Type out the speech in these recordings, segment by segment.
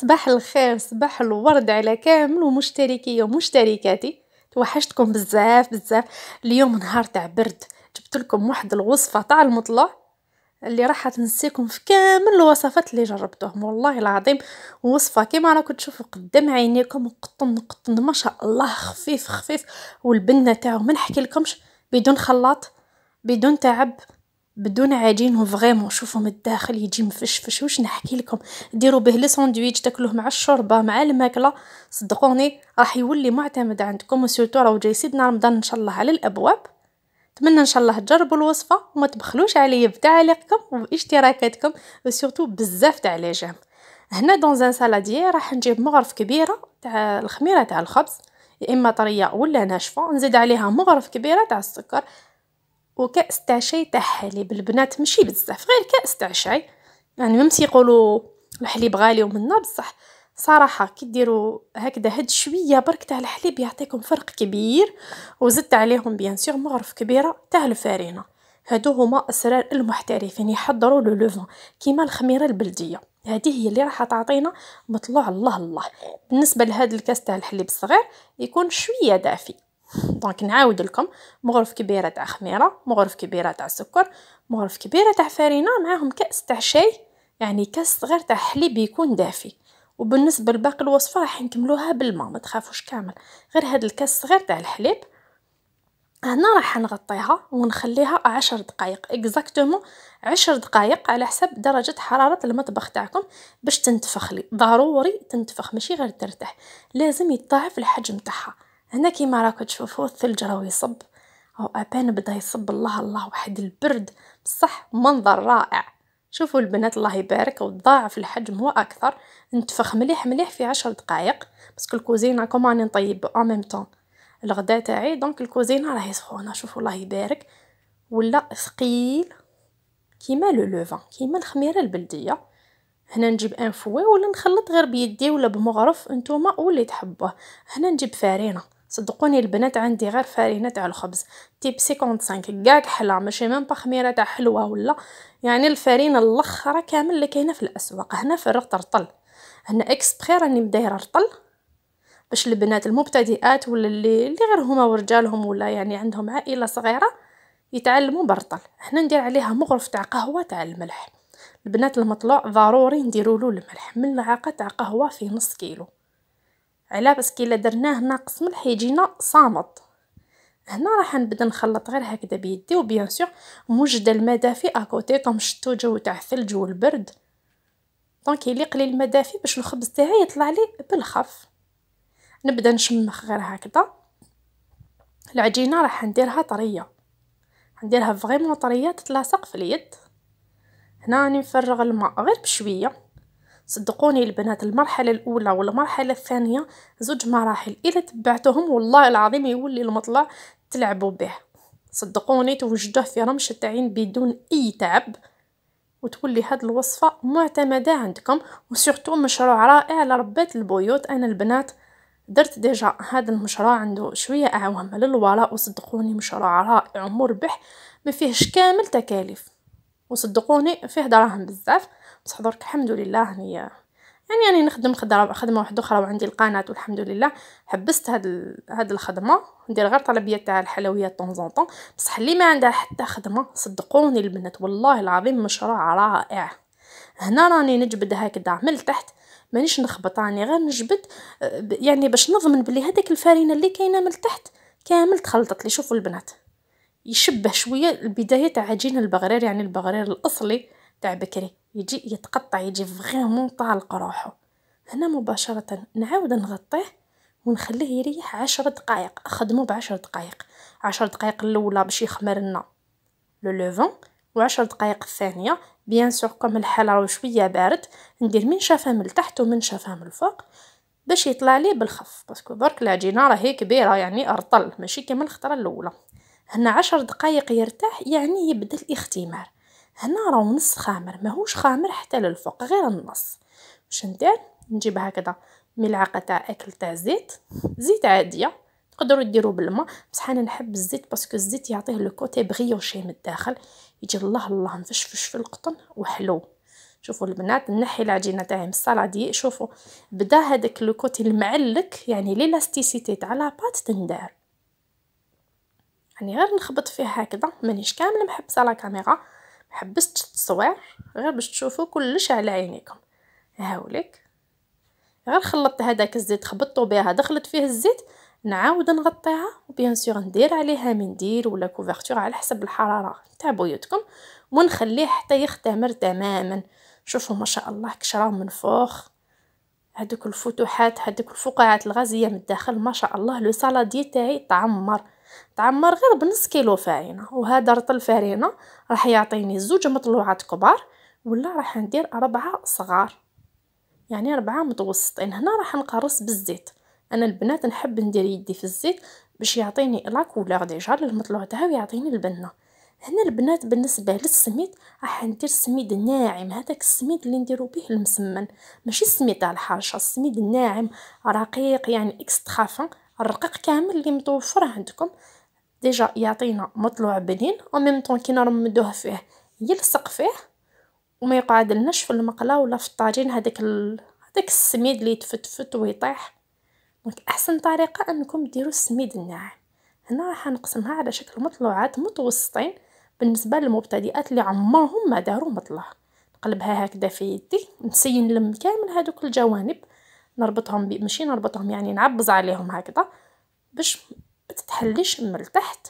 صباح الخير صباح الورد على كامل ومشتركي ومشتركاتي توحشتكم بزاف بزاف اليوم نهار تاع برد جبت لكم واحد الوصفه تاع المطلع اللي راح تنسيكم في كامل الوصفات اللي جربتهم والله العظيم وصفه كيما راكم تشوفوا قدام عينيكم قطن قطن ما شاء الله خفيف خفيف والبنه تاعو ما نحكي لكمش بدون خلاط بدون تعب بدون عجين فريمون شوفوا من الداخل يجي مفشفش واش نحكي لكم ديروا به لي ساندويتش تاكلوه مع الشوربه مع الماكله صدقوني راح يولي معتمد عندكم وسورتو راهو جاي سيدنا رمضان ان شاء الله على الابواب نتمنى ان شاء الله تجربوا الوصفه وما تبخلوش عليا بتعليقكم واشتراكاتكم وسورتو بزاف تاع لي هنا دون زان سالاديي راح نجيب مغرف كبيره تاع الخميره تاع الخبز يا اما طريه ولا ناشفه نزيد عليها مغرف كبيره تاع السكر وكأس تاع شاي تاع حليب البنات ماشي بزاف غير كأس تاع شاي يعني ميم تيقولوا الحليب غالي ومننا بصح صراحه كي ديروا هكذا هاد شويه برك تاع الحليب يعطيكم فرق كبير وزدت عليهم بيان سور مغرف كبيره تاع الفارينه هادو هما اسرار المحترفين يحضروا لو لوفون كيما الخميره البلديه هذه هي اللي راح تعطينا مطلوع الله الله بالنسبه لهاد الكاس تاع الحليب الصغير يكون شويه دافي دونك نعاود لكم مغرف كبيره تاع خميره مغرف كبيره تاع سكر مغرف كبيره تاع فرينه معاهم كاس تاع شاي يعني كاس صغير تاع حليب يكون دافي وبالنسبه لباقي الوصفه راح نكملوها بالماء ما تخافوش كامل غير هذا الكاس صغير تاع الحليب هنا راح نغطيها ونخليها عشر دقائق اكزاكتومون عشر دقائق على حسب درجة حرارة المطبخ تاعكم باش تنتفخ لي ضروري تنتفخ ماشي غير ترتاح لازم يتضاعف الحجم تاعها هنا كيما راكو تشوفوا الثلج راهو يصب او ابان بدا يصب الله الله واحد البرد بصح منظر رائع شوفوا البنات الله يبارك وضاعف الحجم هو اكثر نتفخ مليح مليح في عشر دقائق كل الكوزينه كمان نطيب او ميم طون الغداء تاعي دونك الكوزينه راهي سخونه شوفوا الله يبارك ولا ثقيل كيما لو لوفان كيما الخميره البلديه هنا نجيب ان فوي ولا نخلط غير بيدي ولا بمغرف نتوما واللي تحبوه هنا نجيب فارينه صدقوني البنات عندي غير فارينه تاع الخبز تيب 55 كاع كحله ماشي با خميره تاع حلوه ولا يعني الفرينه الاخره كامل اللي كاينه في الاسواق هنا فرغت رطل هنا اكسبري راني مدايره رطل باش البنات المبتدئات ولا اللي اللي غير هما ورجالهم ولا يعني عندهم عائله صغيره يتعلموا برطل هنا ندير عليها مغرف تاع قهوه تاع الملح البنات المطلوع ضروري نديروا له الملح ملعقه تاع قهوه في نص كيلو على باسكو الا درناه ناقص ملح يجينا صامت هنا راح نبدا نخلط غير هكذا بيدي وبيان سور موجده الماء دافي اكوتي طوم شتو جو تاع الثلج والبرد دونك يليق قليل الماء دافي باش الخبز تاعي يطلع لي بالخف نبدا نشمخ غير هكذا العجينه راح نديرها طريه نديرها فريمون طريه تتلاصق في اليد هنا راني نفرغ الماء غير بشويه صدقوني البنات المرحله الاولى والمرحله الثانيه زوج مراحل الا تبعتهم والله العظيم يولي المطلع تلعبوا به صدقوني توجدوه في رمش التعين بدون اي تعب وتولي هاد الوصفة معتمدة عندكم وسورتو مشروع رائع لربات البيوت أنا البنات درت ديجا هذا المشروع عنده شوية أعوام للوراء وصدقوني مشروع رائع ومربح ما فيهش كامل تكاليف وصدقوني فيه دراهم بزاف بصح درك الحمد لله هنيا يعني راني نخدم خدمة واحدة أخرى وعندي القناة والحمد لله حبست هاد ال... هاد الخدمة ندير غير طلبيات تاع الحلويات طون زون طون بصح اللي ما عندها حتى خدمة صدقوني البنات والله العظيم مشروع رائع هنا راني نجبد هكذا من التحت مانيش نخبط راني غير نجبد آه، يعني باش نضمن بلي هذاك الفرينه اللي كاينه من التحت كامل تخلطت لي شوفوا البنات يشبه شويه البدايه تاع عجين البغرير يعني البغرير الاصلي تاع بكري يجي يتقطع يجي فريمون طالق روحو هنا مباشرة نعاود نغطيه ونخليه يريح عشر دقائق خدمو بعشر دقائق عشر دقائق الاولى باش يخمر لنا لو لوفون وعشر دقائق الثانيه بيان سور كوم الحال راهو شويه بارد ندير من شافه من التحت ومن شافه من الفوق باش يطلع لي بالخف باسكو برك العجينه راهي كبيره يعني ارطل ماشي كيما الخطره الاولى هنا عشر دقائق يرتاح يعني يبدا الاختمار هنا راه نص خامر ماهوش خامر حتى للفوق غير النص باش ندير نجيب هكذا ملعقه تاع اكل تاع زيت زيت عاديه تقدروا ديروا بالماء بصح انا نحب الزيت باسكو الزيت يعطيه لو كوتي بغيوشي من الداخل يجي الله الله مفشفش في القطن وحلو شوفوا البنات نحي العجينه تاعي من الصلادي شوفوا بدا هذاك لو كوتي المعلك يعني ليلاستيسيتي تاع لاباط تندار يعني غير نخبط فيه هكذا مانيش كامل محبسه لا كاميرا حبست التصوير غير باش تشوفوا كلش على عينيكم هاوليك غير خلطت هذاك الزيت خبطتو بها دخلت فيه الزيت نعاود نغطيها وبيان سور ندير عليها منديل ولا كوفرتور على حسب الحراره تاع بيوتكم ونخليه حتى يختمر تماما شوفوا ما شاء الله كشراه من فوق هذوك الفتوحات هذوك الفقاعات الغازيه من الداخل ما شاء الله لو سالاديه تاعي تعمر تعمر غير بنص كيلو فاينة وهذا رطل فارينة راح يعطيني زوج مطلوعات كبار ولا راح ندير أربعة صغار يعني أربعة متوسطين هنا راح نقرص بالزيت أنا البنات نحب ندير يدي في الزيت باش يعطيني لاكولوغ ديجا للمطلوع تاعو يعطيني البنة هنا البنات بالنسبة للسميد راح ندير سميد ناعم هذاك السميد اللي نديرو به المسمن ماشي السميد تاع الحاشا السميد الناعم رقيق يعني اكسترا فان الرقيق كامل اللي متوفر عندكم ديجا يعطينا مطلوع بنين ميم طون كي نرمدوه فيه يلصق فيه وما يقعدلناش في المقله ولا في الطاجين هذاك ال... هذاك السميد اللي يتفتفت ويطيح دونك احسن طريقه انكم ديروا السميد الناعم هنا راح نقسمها على شكل مطلوعات متوسطين بالنسبه للمبتدئات اللي عمرهم ما داروا مطلع نقلبها هكذا في يدي نسين لم كامل هذوك الجوانب نربطهم بي... ماشي نربطهم يعني نعبز عليهم هكذا باش ما من التحت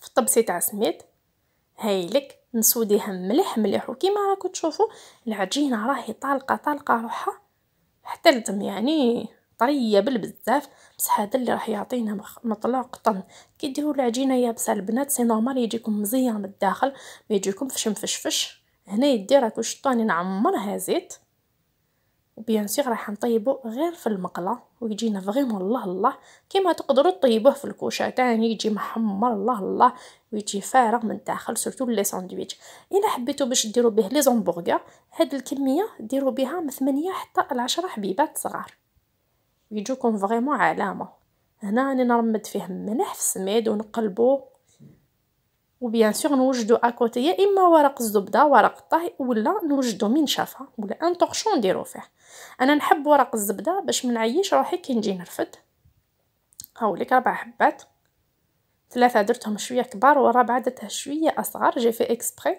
في الطبسي تاع سميد هايلك نسوديها مليح مليح وكيما راكم تشوفوا العجينه راهي طالقه طالقه روحها حتى الدم يعني طريه بالبزاف بس هذا اللي راح يعطينا مطلق طن كي ديروا العجينه يابسه البنات سي نورمال يجيكم مزيان من الداخل ما يجيكم فش مفشفش هنا يدي راكو شطاني نعمرها زيت وبيان سيغ راح نطيبو غير في المقله ويجينا فريمون الله الله كيما تقدروا طيبوه في الكوشه تاني يجي محمر الله الله ويجي فارغ من الداخل سورتو لي ساندويتش الا حبيتو باش ديرو به لي زومبورغر هاد الكميه ديرو بها من ثمانية حتى العشرة حبيبات صغار يجوكم فريمون علامه هنا راني نرمد فيه ملح في السميد ونقلبو وبيان سور نوجدو اكوتي يا اما ورق الزبده ورق الطهي ولا نوجدو منشفه ولا ان طوشون نديرو فيه انا نحب ورق الزبده باش منعيش روحي كي نجي نرفد هاوليك ربع حبات ثلاثه درتهم شويه كبار ورابعه درتها شويه اصغر جي في اكسبري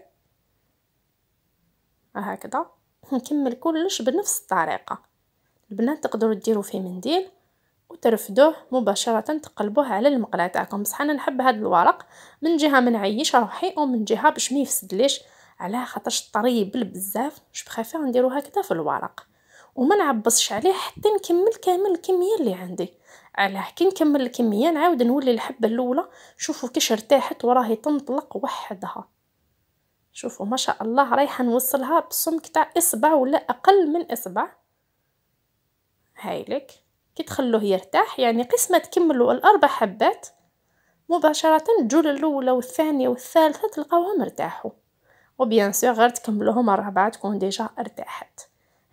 هكذا نكمل كلش بنفس الطريقه البنات تقدروا ديروا فيه منديل وترفدوه مباشرة تقلبوه على المقلاة تاعكم بصح انا نحب هاد الورق من جهة منعيش نعيش روحي ومن جهة باش ما يفسدليش على خاطرش طريب بزاف باش بخافير نديرو هكذا في الورق وما نعبصش عليه حتى نكمل كامل الكميه اللي عندي علاه كي نكمل الكميه نعاود نولي الحبه الاولى شوفوا كيش ارتاحت وراهي تنطلق وحدها شوفوا ما شاء الله رايحه نوصلها بسمك تاع اصبع ولا اقل من اصبع هايلك كي تخلوه يرتاح يعني قسمة تكملوا الأربع حبات مباشرة الجولة الأولى والثانية والثالثة تلقاوهم ارتاحوا وبيان سور غير تكملوهم الرابعة تكون ديجا ارتاحت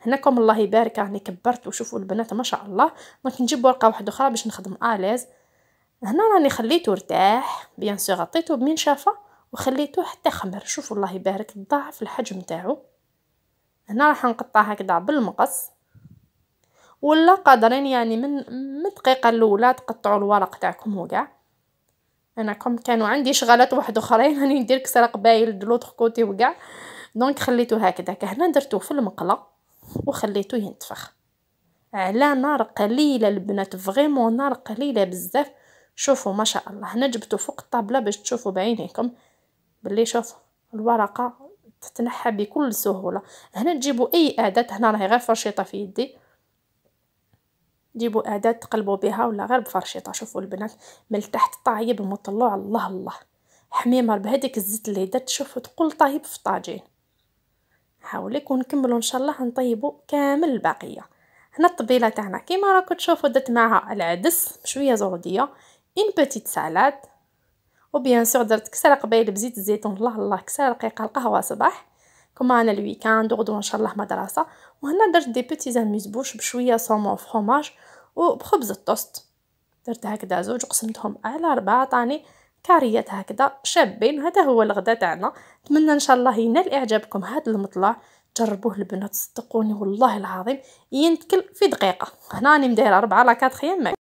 هناكم الله يبارك راني كبرت وشوفوا البنات ما شاء الله دونك نجيب ورقه واحده اخرى باش نخدم اليز هنا راني خليته ارتاح بيان سور غطيته بمنشفه وخليته حتى خمر شوفوا الله يبارك ضاعف الحجم تاعو هنا راح نقطع هكذا بالمقص ولا قادرين يعني من من الدقيقه الاولى تقطعوا الورق تاعكم وكاع انا كم كانوا عندي شغلات واحد اخرين راني ندير كسره قبايل دلوتر كوتي وكاع دونك خليته هكذاك هنا درتو في المقله وخليته ينتفخ على نار قليله البنات فريمون نار قليله بزاف شوفوا ما شاء الله هنا جبتو فوق الطابله باش تشوفوا بعينيكم باللي شوف الورقه تتنحى بكل سهوله هنا تجيبوا اي اداه هنا راهي غير فرشيطه في يدي جيبوا اداه تقلبوا بها ولا غير بفرشيطه شوفوا البنات من التحت طايب مطلوع الله الله حميمر بهذيك الزيت اللي درت شوفوا تقول طايب في طاجين حاوليك ونكملوا ان شاء الله نطيبوا كامل البقيه هنا الطبيله تاعنا كيما راكم تشوفوا درت معها العدس شويه زرديه ان بوتيت سالاد وبيان سور درت كسره قبيله بزيت الزيتون الله الله كسره رقيقه القهوه صباح ومعنا الويكاند وغدو ان شاء الله مدرسه وهنا درت دي بيتي زاميز بوش بشويه صومون فخوماج وبخبز التوست درت هكذا زوج قسمتهم على ربعة طاني كاريات هكذا شابين هذا هو الغدا تاعنا نتمنى ان شاء الله ينال اعجابكم هذا المطلع جربوه البنات صدقوني والله العظيم ينتكل في دقيقه هنا راني مدايره 4 لا 4 يمك